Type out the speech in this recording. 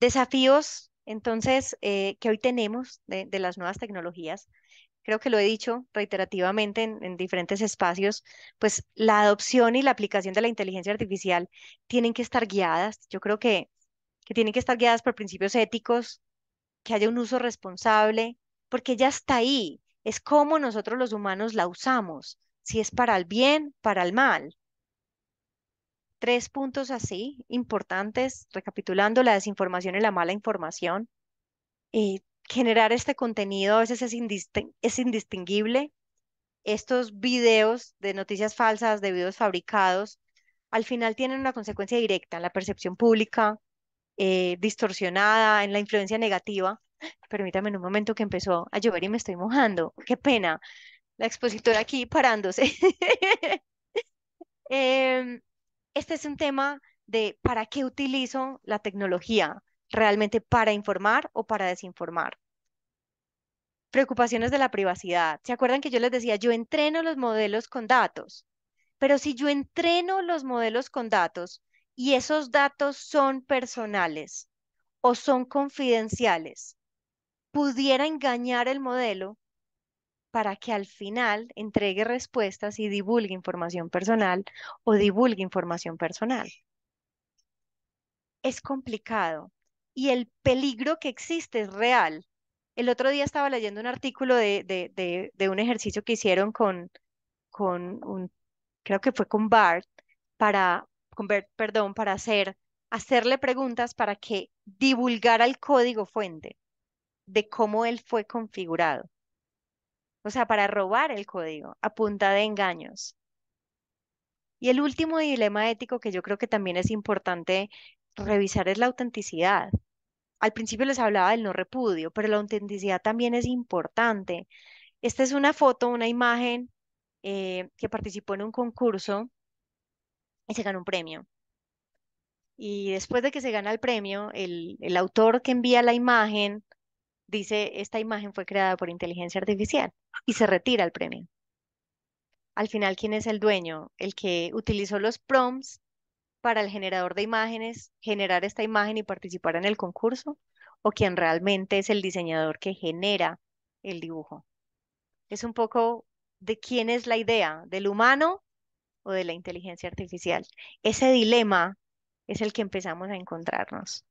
desafíos, entonces, eh, que hoy tenemos de, las nuevas tecnologías. Creo que lo he dicho reiterativamente en, diferentes espacios, pues la adopción y la aplicación de la inteligencia artificial tienen que estar guiadas. Yo creo que, que tienen que estar guiadas por principios éticos, que haya un uso responsable, porque ya está ahí. Es como nosotros los humanos la usamos, si es para el bien, para el mal tres puntos así importantes, recapitulando la desinformación y la mala información. Eh, generar este contenido a veces es, es indistinguible. Estos videos de noticias falsas, de videos fabricados, al final tienen una consecuencia directa en la percepción pública, eh, distorsionada, en la influencia negativa. Permítame en un momento que empezó a llover y me estoy mojando. Qué pena. La expositora aquí parándose. eh, este es un tema de para qué utilizo la tecnología, realmente para informar o para desinformar. Preocupaciones de la privacidad. ¿Se acuerdan que yo les decía, yo entreno los modelos con datos? Pero si yo entreno los modelos con datos y esos datos son personales o son confidenciales, pudiera engañar el modelo para que al final entregue respuestas y divulgue información personal o divulgue información personal. Es complicado y el peligro que existe es real. El otro día estaba leyendo un artículo de, un ejercicio que hicieron con, con un, creo que fue con Bart, para, perdón, para hacer, hacerle preguntas para que divulgara el código fuente de cómo él fue configurado o sea, para robar el código a punta de engaños. Y el último dilema ético que yo creo que también es importante revisar es la autenticidad. Al principio les hablaba del no repudio, pero la autenticidad también es importante. Esta es una foto, una imagen eh, que participó en un concurso y se ganó un premio. Y después de que se gana el premio, el, el autor que envía la imagen dice, esta imagen fue creada por inteligencia artificial y se retira el premio. Al final, ¿quién es el dueño? El que utilizó los prompts para el generador de imágenes, generar esta imagen y participar en el concurso, o quien realmente es el diseñador que genera el dibujo. Es un poco de quién es la idea, del humano o de la inteligencia artificial. Ese dilema es el que empezamos a encontrarnos.